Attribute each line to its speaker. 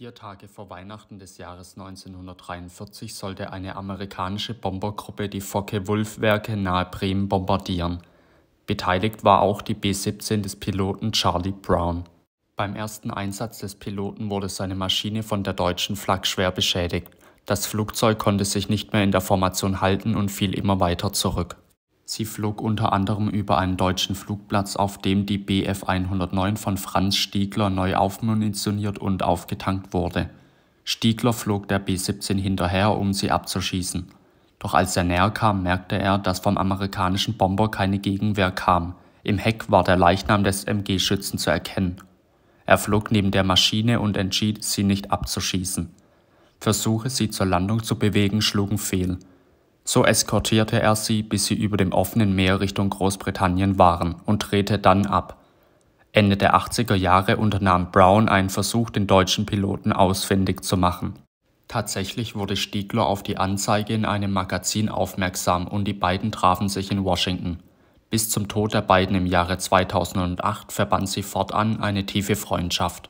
Speaker 1: Vier Tage vor Weihnachten des Jahres 1943 sollte eine amerikanische Bombergruppe die Focke-Wulf-Werke nahe Bremen bombardieren. Beteiligt war auch die B-17 des Piloten Charlie Brown. Beim ersten Einsatz des Piloten wurde seine Maschine von der deutschen Flak schwer beschädigt. Das Flugzeug konnte sich nicht mehr in der Formation halten und fiel immer weiter zurück. Sie flog unter anderem über einen deutschen Flugplatz, auf dem die Bf 109 von Franz Stiegler neu aufmunitioniert und aufgetankt wurde. Stiegler flog der B-17 hinterher, um sie abzuschießen. Doch als er näher kam, merkte er, dass vom amerikanischen Bomber keine Gegenwehr kam. Im Heck war der Leichnam des MG-Schützen zu erkennen. Er flog neben der Maschine und entschied, sie nicht abzuschießen. Versuche, sie zur Landung zu bewegen, schlugen fehl. So eskortierte er sie, bis sie über dem offenen Meer Richtung Großbritannien waren und drehte dann ab. Ende der 80er Jahre unternahm Brown einen Versuch, den deutschen Piloten ausfindig zu machen. Tatsächlich wurde Stiegler auf die Anzeige in einem Magazin aufmerksam und die beiden trafen sich in Washington. Bis zum Tod der beiden im Jahre 2008 verband sie fortan eine tiefe Freundschaft.